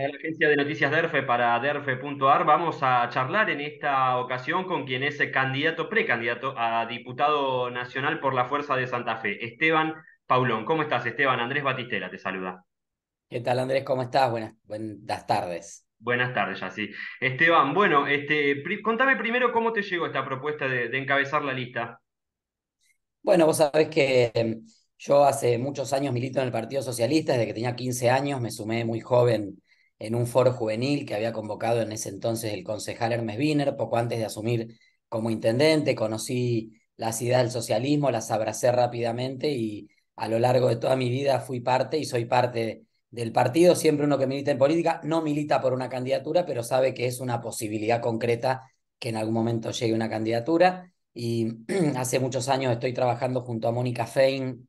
Eh, la agencia de noticias DERFE, para DERFE.ar, vamos a charlar en esta ocasión con quien es candidato, precandidato a diputado nacional por la Fuerza de Santa Fe, Esteban Paulón. ¿Cómo estás, Esteban? Andrés Batistela te saluda. ¿Qué tal, Andrés? ¿Cómo estás? Buenas, buenas tardes. Buenas tardes, ya sí. Esteban, bueno, este, contame primero cómo te llegó esta propuesta de, de encabezar la lista. Bueno, vos sabés que em, yo hace muchos años milito en el Partido Socialista, desde que tenía 15 años, me sumé muy joven en un foro juvenil que había convocado en ese entonces el concejal Hermes Wiener, poco antes de asumir como intendente, conocí las ideas del socialismo, las abracé rápidamente y a lo largo de toda mi vida fui parte y soy parte del partido. Siempre uno que milita en política no milita por una candidatura, pero sabe que es una posibilidad concreta que en algún momento llegue una candidatura. Y hace muchos años estoy trabajando junto a Mónica Fein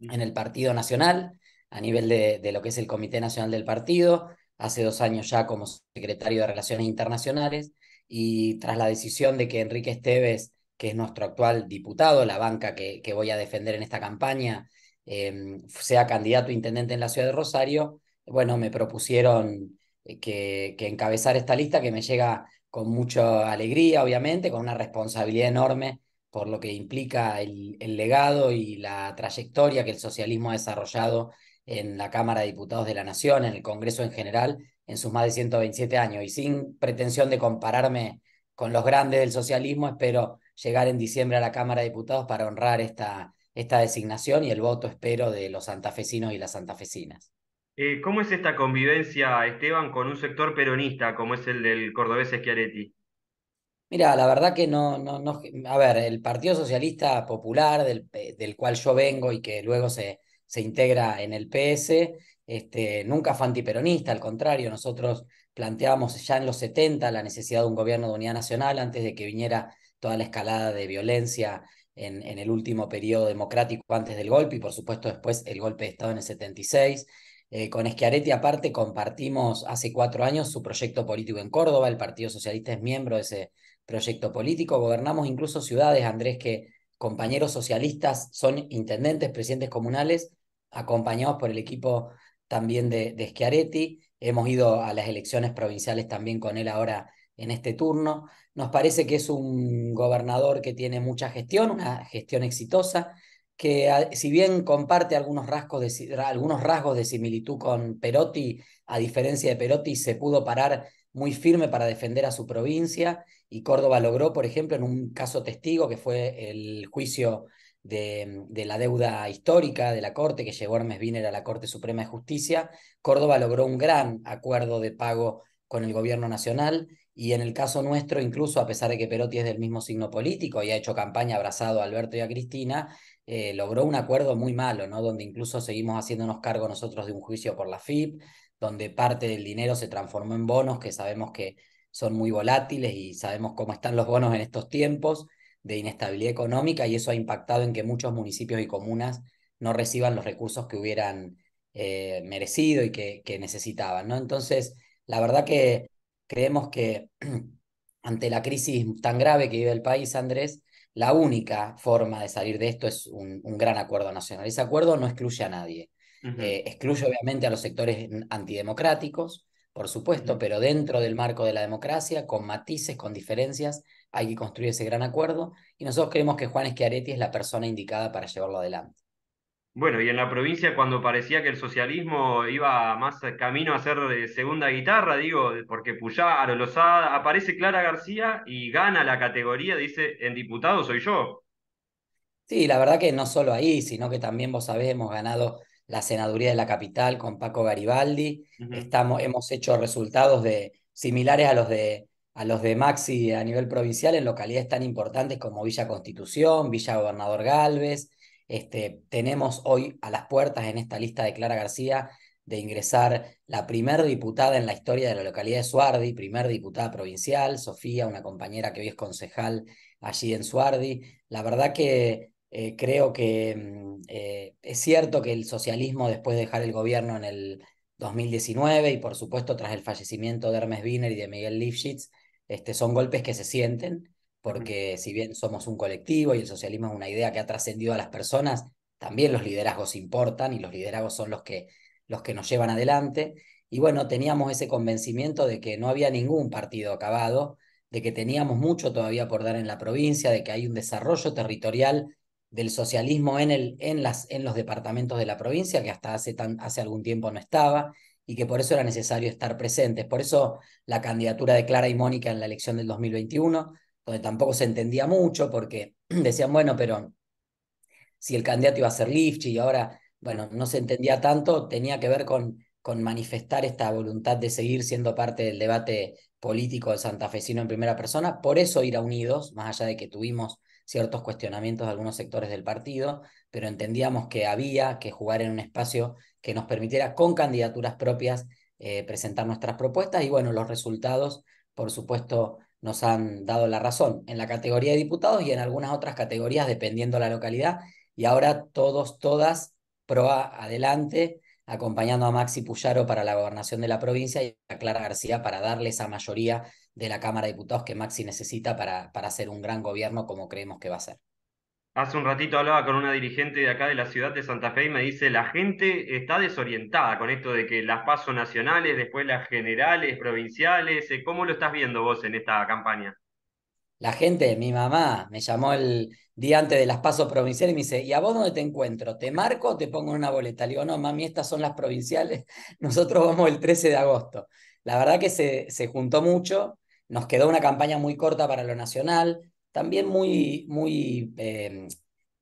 en el Partido Nacional, a nivel de, de lo que es el Comité Nacional del Partido hace dos años ya como secretario de Relaciones Internacionales, y tras la decisión de que Enrique Esteves, que es nuestro actual diputado, la banca que, voy a defender en esta campaña, em, sea candidato a intendente en la ciudad de Rosario, bueno, me propusieron eh, que, que encabezar esta lista que me llega con mucha alegría, obviamente, con una responsabilidad enorme por lo que implica el legado y la trayectoria que el socialismo ha desarrollado en la Cámara de Diputados de la Nación, en el Congreso en general, en sus más de 127 años. Y sin pretensión de compararme con los grandes del socialismo, espero llegar en diciembre a la Cámara de Diputados para honrar esta, esta designación y el voto, espero, de los santafesinos y las santafesinas. Eh, ¿Cómo es esta convivencia, Esteban, con un sector peronista como es el del cordobés Schiaretti? Mira, la verdad que no, no, no, a ver, el Partido Socialista Popular, del cual yo vengo y que luego se, se integra en el PS, este, nunca fue antiperonista, al contrario, nosotros planteábamos ya en los 70 la necesidad de un gobierno de unidad nacional antes de que viniera toda la escalada de violencia en, en el último periodo democrático antes del golpe y por supuesto después el golpe de Estado en el 76. Eh, con Schiaretti aparte compartimos hace cuatro años su proyecto político en Córdoba, el Partido Socialista es miembro de ese proyecto político, gobernamos incluso ciudades, Andrés, que compañeros socialistas son intendentes, presidentes comunales, acompañados por el equipo también de, de Schiaretti. Hemos ido a las elecciones provinciales también con él ahora en este turno. Nos parece que es un gobernador que tiene mucha gestión, una gestión exitosa, que si bien comparte algunos rasgos de, algunos rasgos de similitud con Perotti, a diferencia de Perotti se pudo parar muy firme para defender a su provincia y Córdoba logró, por ejemplo, en un caso testigo que fue el juicio de, la deuda histórica de la Corte que llevó Hermes Biner a la Corte Suprema de Justicia, Córdoba logró un gran acuerdo de pago con el gobierno nacional y en el caso nuestro, incluso a pesar de que Perotti es del mismo signo político y ha hecho campaña abrazado a Alberto y a Cristina, eh, logró un acuerdo muy malo, ¿no? donde incluso seguimos haciéndonos cargo nosotros de un juicio por la FIP, donde parte del dinero se transformó en bonos que sabemos que son muy volátiles y sabemos cómo están los bonos en estos tiempos de inestabilidad económica y eso ha impactado en que muchos municipios y comunas no reciban los recursos que hubieran eh, merecido y que, necesitaban. ¿no? Entonces, la verdad que creemos que ante la crisis tan grave que vive el país, Andrés, la única forma de salir de esto es un gran acuerdo nacional. Ese acuerdo no excluye a nadie. Eh, excluye obviamente a los sectores antidemocráticos, por supuesto, pero dentro del marco de la democracia, con matices, con diferencias, hay que construir ese gran acuerdo y nosotros creemos que Juan Schiaretti es la persona indicada para llevarlo adelante. Bueno, y en la provincia cuando parecía que el socialismo iba más camino a ser de segunda guitarra, digo, porque Puyá, Lozada, aparece Clara García y gana la categoría, dice, en diputado soy yo. Sí, la verdad que no solo ahí, sino que también vos sabés, hemos ganado la senaduría de la capital con Paco Garibaldi. Estamos, hemos hecho resultados de, similares a los de, a los de Maxi a nivel provincial en localidades tan importantes como Villa Constitución, Villa Gobernador Galvez. Este, tenemos hoy a las puertas en esta lista de Clara García de ingresar la primer diputada en la historia de la localidad de Suardi, primer diputada provincial, Sofía, una compañera que hoy es concejal allí en Suardi. La verdad que eh, creo que mm, eh, es cierto que el socialismo, después de dejar el gobierno en el 2019 y por supuesto tras el fallecimiento de Hermes Wiener y de Miguel Lifshitz, este, son golpes que se sienten, porque si bien somos un colectivo y el socialismo es una idea que ha trascendido a las personas, también los liderazgos importan y los liderazgos son los que, los que nos llevan adelante. Y bueno, teníamos ese convencimiento de que no había ningún partido acabado, de que teníamos mucho todavía por dar en la provincia, de que hay un desarrollo territorial del socialismo en, el, en, las, en los departamentos de la provincia, que hasta hace, hace algún tiempo no estaba, y que por eso era necesario estar presentes. Por eso la candidatura de Clara y Mónica en la elección del 2021, donde tampoco se entendía mucho, porque decían, bueno, pero si el candidato iba a ser Lifchi y ahora, bueno, no se entendía tanto, tenía que ver con, con manifestar esta voluntad de seguir siendo parte del debate político Santa santafesino en primera persona. Por eso ir a Unidos, más allá de que tuvimos ciertos cuestionamientos de algunos sectores del partido, pero entendíamos que había que jugar en un espacio que nos permitiera con candidaturas propias eh, presentar nuestras propuestas y bueno, los resultados, por supuesto, nos han dado la razón en la categoría de diputados y en algunas otras categorías dependiendo la localidad. Y ahora todos, todas, proa adelante, acompañando a Maxi Puyaro para la gobernación de la provincia y a Clara García para darle esa mayoría de la Cámara de Diputados que Maxi necesita para, para hacer un gran gobierno como creemos que va a ser. Hace un ratito hablaba con una dirigente de acá de la ciudad de Santa Fe y me dice, la gente está desorientada con esto de que las paso nacionales, después las generales, provinciales, eh, ¿cómo lo estás viendo vos en esta campaña? La gente, mi mamá, me llamó el día antes de las pasos provinciales y me dice, ¿y a vos dónde te encuentro? ¿Te marco o te pongo una boleta? Le digo, no, mami, estas son las provinciales, nosotros vamos el 13 de agosto. La verdad que se, se juntó mucho, nos quedó una campaña muy corta para lo nacional, también muy, muy, em,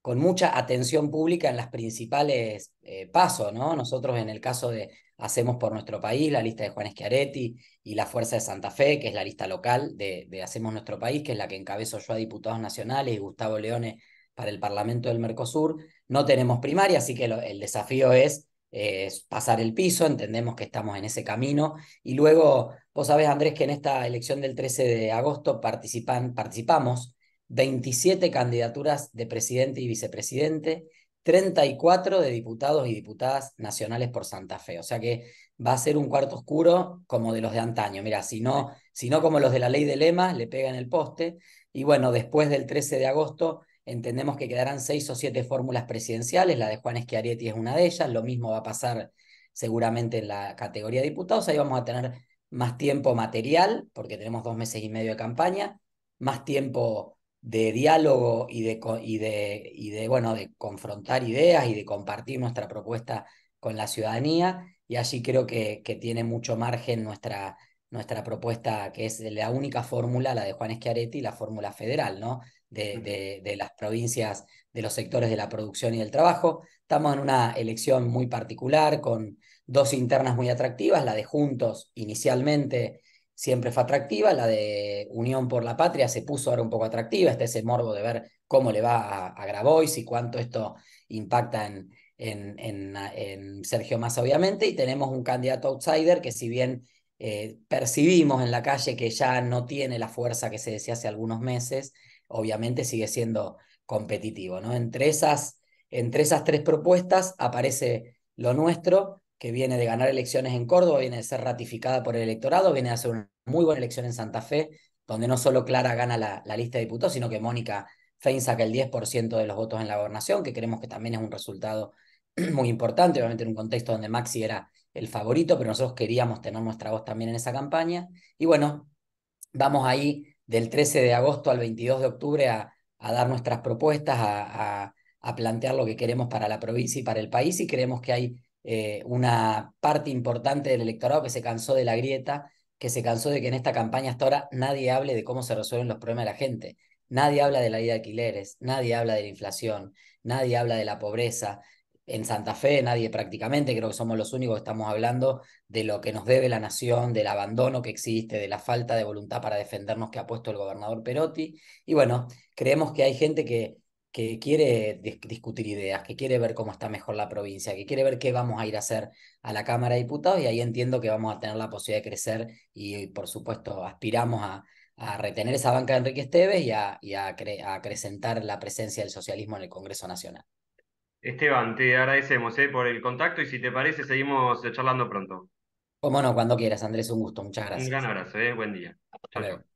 con mucha atención pública en las principales eh, pasos, ¿no? Nosotros en el caso de Hacemos por Nuestro País, la lista de Juan Schiaretti y la Fuerza de Santa Fe, que es la lista local de, Hacemos Nuestro País, que es la que encabezo yo a diputados nacionales y Gustavo Leone para el Parlamento del Mercosur. No tenemos primaria, así que el desafío es eh, pasar el piso, entendemos que estamos en ese camino y luego Vos sabés, Andrés, que en esta elección del 13 de agosto participan, participamos 27 candidaturas de presidente y vicepresidente, 34 de diputados y diputadas nacionales por Santa Fe. O sea que va a ser un cuarto oscuro como de los de antaño. Mira, si no, si no como los de la ley de lema, le pegan el poste. Y bueno, después del 13 de agosto entendemos que quedarán seis o siete fórmulas presidenciales. La de Juan Schiaretti es una de ellas. Lo mismo va a pasar seguramente en la categoría de diputados. Ahí vamos a tener más tiempo material, porque tenemos dos meses y medio de campaña, más tiempo de diálogo y de, y de, y de, bueno, de confrontar ideas y de compartir nuestra propuesta con la ciudadanía. Y allí creo que, que tiene mucho margen nuestra, nuestra propuesta, que es la única fórmula, la de Juan Schiaretti, la fórmula federal, ¿no? De, de las provincias, de los sectores de la producción y del trabajo. Estamos en una elección muy particular, con dos internas muy atractivas, la de Juntos inicialmente siempre fue atractiva, la de Unión por la Patria se puso ahora un poco atractiva, es ese morbo de ver cómo le va a, a Grabois y cuánto esto impacta en, en, Sergio Massa, obviamente, y tenemos un candidato outsider que si bien eh, percibimos en la calle que ya no tiene la fuerza que se decía hace algunos meses, obviamente sigue siendo competitivo. ¿no? Entre, esas, entre esas tres propuestas aparece lo nuestro, que viene de ganar elecciones en Córdoba, viene de ser ratificada por el electorado, viene de hacer una muy buena elección en Santa Fe, donde no solo Clara gana la, lista de diputados, sino que Mónica Fein saca el 10% de los votos en la gobernación, que creemos que también es un resultado muy importante, obviamente en un contexto donde Maxi era el favorito, pero nosotros queríamos tener nuestra voz también en esa campaña. Y bueno, vamos ahí del 13 de agosto al 22 de octubre a, dar nuestras propuestas, a, a plantear lo que queremos para la provincia y para el país, y creemos que hay eh, una parte importante del electorado que se cansó de la grieta, que se cansó de que en esta campaña hasta ahora nadie hable de cómo se resuelven los problemas de la gente. Nadie habla de la vida de alquileres, nadie habla de la inflación, nadie habla de la pobreza. En Santa Fe nadie prácticamente, creo que somos los únicos que estamos hablando de lo que nos debe la nación, del abandono que existe, de la falta de voluntad para defendernos que ha puesto el gobernador Perotti. Y bueno, creemos que hay gente que que quiere discutir ideas, que quiere ver cómo está mejor la provincia, que quiere ver qué vamos a ir a hacer a la Cámara de Diputados y ahí entiendo que vamos a tener la posibilidad de crecer y por supuesto aspiramos a, retener esa banca de Enrique Esteves y, a, y acrecentar la presencia del socialismo en el Congreso Nacional. Esteban, te agradecemos eh, por el contacto y si te parece seguimos charlando pronto. Como no, cuando quieras, Andrés, un gusto, muchas gracias. Un gran abrazo, eh, buen día. Hasta